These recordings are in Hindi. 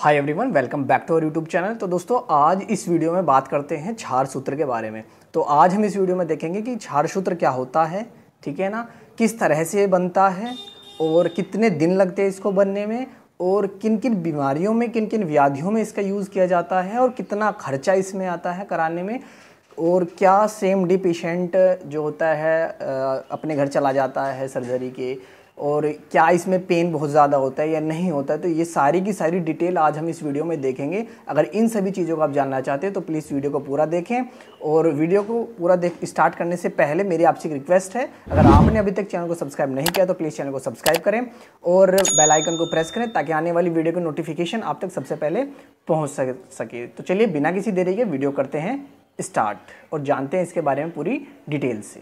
hi everyone welcome back to our YouTube channel तो दोस्तों आज इस वीडियो में बात करते हैं छार सूत्र के बारे में तो आज हम इस वीडियो में देखेंगे कि छार सूत्र क्या होता है ठीक है ना किस तरह से ये बनता है और कितने दिन लगते हैं इसको बनने में और किन किन बीमारियों में किन किन व्याधियों में इसका यूज़ किया जाता है और कितना खर्चा इसमें आता है कराने में और क्या सेम डी पेशेंट जो होता है अपने घर चला जाता है सर्जरी के और क्या इसमें पेन बहुत ज़्यादा होता है या नहीं होता है तो ये सारी की सारी डिटेल आज हम इस वीडियो में देखेंगे अगर इन सभी चीज़ों को आप जानना चाहते हैं तो प्लीज़ वीडियो को पूरा देखें और वीडियो को पूरा देख स्टार्ट करने से पहले मेरी आपसे एक रिक्वेस्ट है अगर आपने अभी तक चैनल को सब्सक्राइब नहीं किया तो प्लीज़ चैनल को सब्सक्राइब करें और बेलाइकन को प्रेस करें ताकि आने वाली वीडियो की नोटिफिकेशन आप तक सबसे पहले पहुँच सके तो चलिए बिना किसी देरी के वीडियो करते हैं स्टार्ट और जानते हैं इसके बारे में पूरी डिटेल से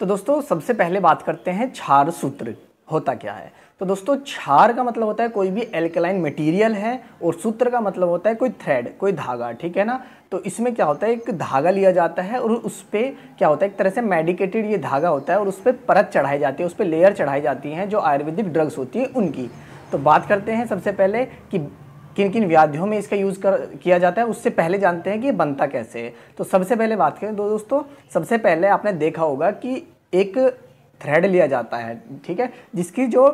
तो दोस्तों सबसे पहले बात करते हैं क्षार सूत्र होता क्या है तो दोस्तों क्षार का मतलब होता है कोई भी एल्कलाइन मटेरियल है और सूत्र का मतलब होता है कोई थ्रेड कोई धागा ठीक है ना तो इसमें क्या होता है एक धागा लिया जाता है और उस पर क्या होता है एक तरह से मेडिकेटेड ये धागा होता है और उस पर परत चढ़ाई जाती है उस पर लेयर चढ़ाई जाती हैं जो आयुर्वेदिक ड्रग्स होती है उनकी तो बात करते हैं सबसे पहले कि किन किन व्याधियों में इसका यूज़ कर किया जाता है उससे पहले जानते हैं कि बनता कैसे है तो सबसे पहले बात करें दो दोस्तों सबसे पहले आपने देखा होगा कि एक थ्रेड लिया जाता है ठीक है जिसकी जो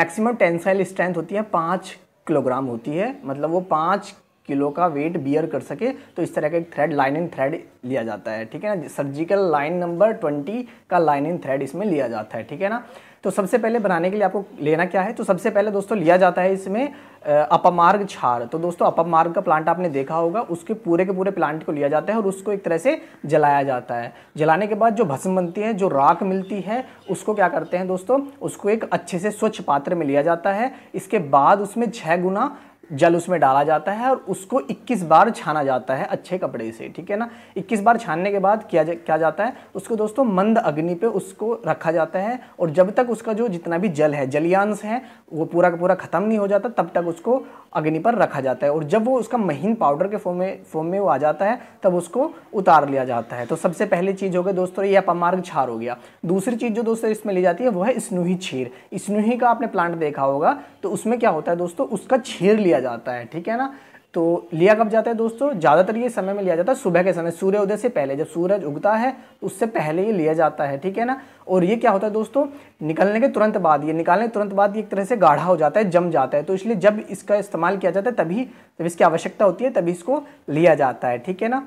मैक्सिमम टेंसाइल स्ट्रेंथ होती है पाँच किलोग्राम होती है मतलब वो पाँच किलो का वेट बियर कर सके तो इस तरह का एक थ्रेड लाइन इन थ्रेड लिया जाता है ठीक है ना सर्जिकल लाइन नंबर ट्वेंटी का लाइन इन थ्रेड इसमें लिया जाता है ठीक है ना तो सबसे पहले बनाने के लिए आपको लेना क्या है तो सबसे पहले दोस्तों लिया जाता है इसमें अपमार्ग छार तो दोस्तों अपमार्ग का प्लांट आपने देखा होगा उसके पूरे के पूरे प्लांट को लिया जाता है और उसको एक तरह से जलाया जाता है जलाने के बाद जो भस्म बनती है जो राख मिलती है उसको क्या करते हैं दोस्तों उसको एक अच्छे से स्वच्छ पात्र में लिया जाता है इसके बाद उसमें छः गुना जल उसमें डाला जाता है और उसको 21 बार छाना जाता है अच्छे कपड़े से ठीक है ना 21 बार छानने के बाद किया जा, क्या जाता है उसको दोस्तों मंद अग्नि पे उसको रखा जाता है और जब तक उसका जो जितना भी जल है जलियांश है वो पूरा का पूरा ख़त्म नहीं हो जाता तब तक उसको अग्नि पर रखा जाता है और जब वो उसका महीन पाउडर के फॉर्म में फॉर्म में वो आ जाता है तब उसको उतार लिया जाता है तो सबसे पहली चीज़ हो गई दोस्तों ये अपमार्ग छार हो गया दूसरी चीज़ जो दोस्तों इसमें ली जाती है वो है स्नूही छीर स्नूही का आपने प्लांट देखा होगा तो उसमें क्या होता है दोस्तों उसका छीर लिया लिया जाता है ठीक है ना तो लिया कब जाता है दोस्तों ज़्यादातर ये समय में लिया जाता है सुबह के समय सूर्य उदय से पहले जब सूरज उगता है तो उससे पहले ये लिया जाता है ठीक है ना और ये क्या होता है दोस्तों निकलने के तुरंत बाद ये निकालने के तुरंत बाद ये एक तरह से गाढ़ा हो जाता है जम जाता है तो इसलिए जब इसका इस्तेमाल किया जाता है तभी जब इसकी आवश्यकता होती है तभी इसको लिया जाता है ठीक है ना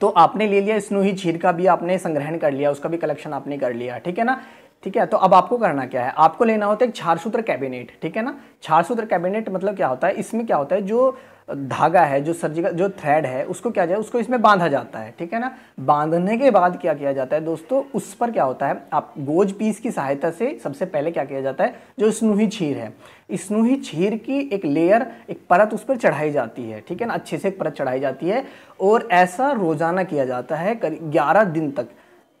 तो आपने ले लिया स्नूही छीर का भी आपने संग्रहण कर लिया उसका भी कलेक्शन आपने कर लिया ठीक है ना ठीक है तो अब आपको करना क्या है आपको लेना होता है एक छारसूत्र कैबिनेट ठीक है ना छारसूत्र कैबिनेट मतलब क्या होता है इसमें क्या होता है जो धागा है जो सर्जिकल जो थ्रेड है उसको क्या जाए उसको इसमें बांधा जाता है ठीक है ना बांधने के बाद क्या किया जाता है दोस्तों उस पर क्या होता है आप गोज पीस की सहायता से सबसे पहले क्या किया जाता है जो स्नूही छीर है स्नूही छीर की एक लेयर एक परत उस पर चढ़ाई जाती है ठीक है ना अच्छे से एक परत चढ़ाई जाती है और ऐसा रोज़ाना किया जाता है करीब ग्यारह दिन तक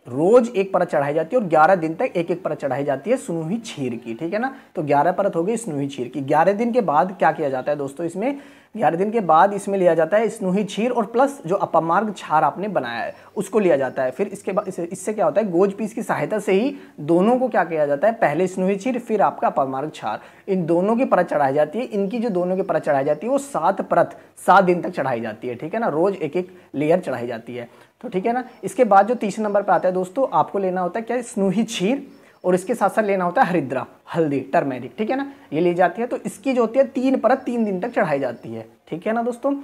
रोज एक परत चढ़ाई जाती है और ग्यारह दिन तक एक एक परत चढ़ाई जाती है स्नूही छीर की ठीक है ना तो ग्यारह परत हो गई स्नूही छीर की ग्यारह दिन के बाद क्या किया जाता है दोस्तों इसमें ग्यारह दिन के बाद इसमें लिया जाता है स्नूही छीर और प्लस जो अपमार्ग छार आपने बनाया है उसको लिया जाता है फिर इसके बाद इससे क्या होता है गोज पीस की सहायता से ही दोनों को क्या किया जाता है पहले स्नूही छीर फिर आपका अपमार्ग छार इन दोनों की परत चढ़ाई जाती है इनकी जो दोनों की परत चढ़ाई जाती है वो सात परत सात दिन तक चढ़ाई जाती है ठीक है ना रोज एक एक लेयर चढ़ाई जाती है तो ठीक है ना इसके बाद जो तीसरे नंबर पर आता है दोस्तों आपको लेना होता है क्या स्नूही छीर और इसके साथ साथ लेना होता है हरिद्रा हल्दी टर्मेरिक ठीक है ना ये ली जाती है तो इसकी जो होती है तीन परत तीन दिन तक चढ़ाई जाती है ठीक है ना दोस्तों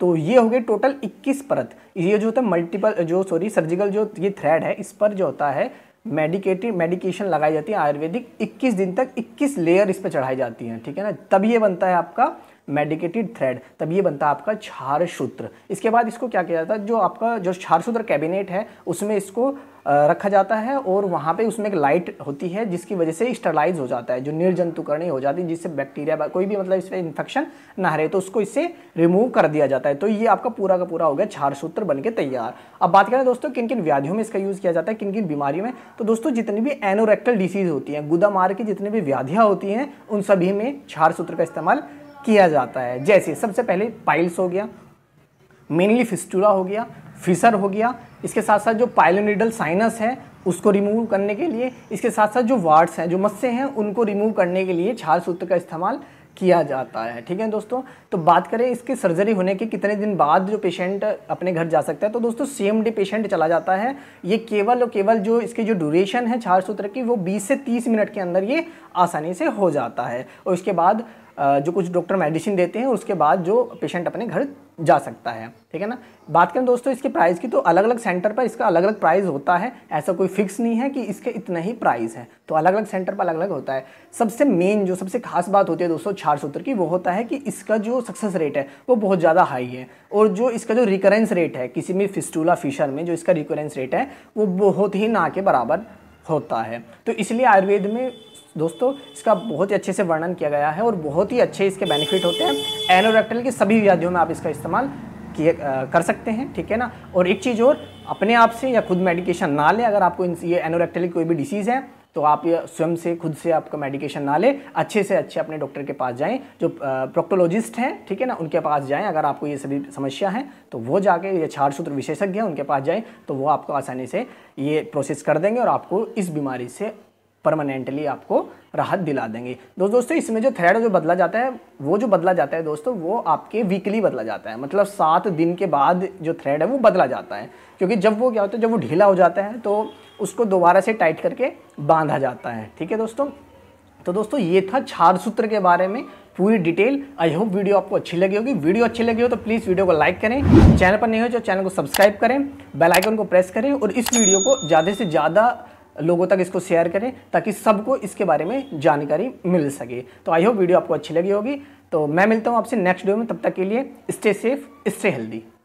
तो ये हो गई टोटल 21 परत ये जो होता है मल्टीपल जो सॉरी सर्जिकल जो ये थ्रेड है इस पर जो होता है मेडिकेटिव मेडिकेशन लगाई जाती है आयुर्वेदिक 21 दिन तक 21 लेयर इस पर चढ़ाई जाती है ठीक है ना तब ये बनता है आपका मेडिकेटेड थ्रेड तब ये बनता है आपका छार सूत्र इसके बाद इसको क्या किया जाता है जो आपका जो छार सूत्र कैबिनेट है उसमें इसको रखा जाता है और वहाँ पे उसमें एक लाइट होती है जिसकी वजह से स्टरलाइज हो जाता है जो निर्जंतुकरणी हो जाती है जिससे बैक्टीरिया कोई भी मतलब इसमें इन्फेक्शन ना रहे तो उसको इससे रिमूव कर दिया जाता है तो ये आपका पूरा का पूरा हो गया छार सूत्र बन के तैयार अब बात करें दोस्तों किन किन व्याधियों में इसका यूज़ किया जाता है किन किन बीमारियों में तो दोस्तों जितनी भी एनोरेक्टल डिसीज होती हैं गुदा मार की जितनी भी व्याधियाँ होती हैं उन सभी में छार सूत्र का इस्तेमाल किया जाता है जैसे सबसे पहले पाइल्स हो गया मेनली फिस्टूरा हो गया फिसर हो गया इसके साथ साथ जो पाइलोनिडल साइनस है उसको रिमूव करने के लिए इसके साथ साथ जो वार्ड्स हैं जो मस्से हैं उनको रिमूव करने के लिए छाल सूत्र का इस्तेमाल किया जाता है ठीक है दोस्तों तो बात करें इसकी सर्जरी होने के कितने दिन बाद जो पेशेंट अपने घर जा सकता है तो दोस्तों सेम डे पेशेंट चला जाता है ये केवल और केवल जो इसके जो ड्यूरेशन है छार सूत्र की वो 20 से 30 मिनट के अंदर ये आसानी से हो जाता है और इसके बाद जो कुछ डॉक्टर मेडिसिन देते हैं उसके बाद जो पेशेंट अपने घर जा सकता है ठीक है ना बात करें दोस्तों इसके प्राइस की तो अलग अलग सेंटर पर इसका अलग अलग प्राइस होता है ऐसा कोई फिक्स नहीं है कि इसके इतना ही प्राइस है तो अलग अलग सेंटर पर अलग अलग होता है सबसे मेन जो सबसे खास बात होती है दोस्तों चार सूत्र की वो होता है कि इसका जो सक्सेस रेट है वो बहुत ज़्यादा हाई है और जो इसका जो रिकरेंस रेट है किसी भी फिस्टूला फिशर में जो इसका रिकरेंस रेट है वो बहुत ही ना के बराबर होता है तो इसलिए आयुर्वेद में दोस्तों इसका बहुत ही अच्छे से वर्णन किया गया है और बहुत ही अच्छे इसके बेनिफिट होते हैं एनोरेक्टल की सभी व्याधियों में आप इसका इस्तेमाल किए कर सकते हैं ठीक है ना और एक चीज़ और अपने आप से या खुद मेडिकेशन ना लें अगर आपको ये एनोरेक्टल की कोई भी डिसीज़ है तो आप स्वयं से खुद से आपका मेडिकेशन ना लें अच्छे से अच्छे अपने डॉक्टर के पास जाएँ जो प्रोक्टोलॉजिस्ट हैं ठीक है ना उनके पास जाएँ अगर आपको ये सभी समस्या है तो वो जाके ये छाड़ सूत्र विशेषज्ञ हैं उनके पास जाएँ तो वो आपको आसानी से ये प्रोसेस कर देंगे और आपको इस बीमारी से परमानेंटली आपको राहत दिला देंगे दोस्तों दोस्तों इसमें जो थ्रेड जो बदला जाता है वो जो बदला जाता है दोस्तों वो आपके वीकली बदला जाता है मतलब सात दिन के बाद जो थ्रेड है वो बदला जाता है क्योंकि जब वो क्या होता है जब वो ढीला हो जाता है तो उसको दोबारा से टाइट करके बांधा जाता है ठीक है दोस्तों तो दोस्तों ये था छार सूत्र के बारे में पूरी डिटेल आई होप वीडियो आपको अच्छी लगी होगी वीडियो अच्छी लगी हो तो प्लीज़ वीडियो को लाइक करें चैनल पर नहीं हो तो चैनल को सब्सक्राइब करें बेल आइकन को प्रेस करें और इस वीडियो को ज़्यादा से ज़्यादा लोगों तक इसको शेयर करें ताकि सबको इसके बारे में जानकारी मिल सके तो आई होप वीडियो आपको अच्छी लगी होगी तो मैं मिलता हूँ आपसे नेक्स्ट वीडियो में तब तक के लिए स्टे सेफ स्टे हेल्दी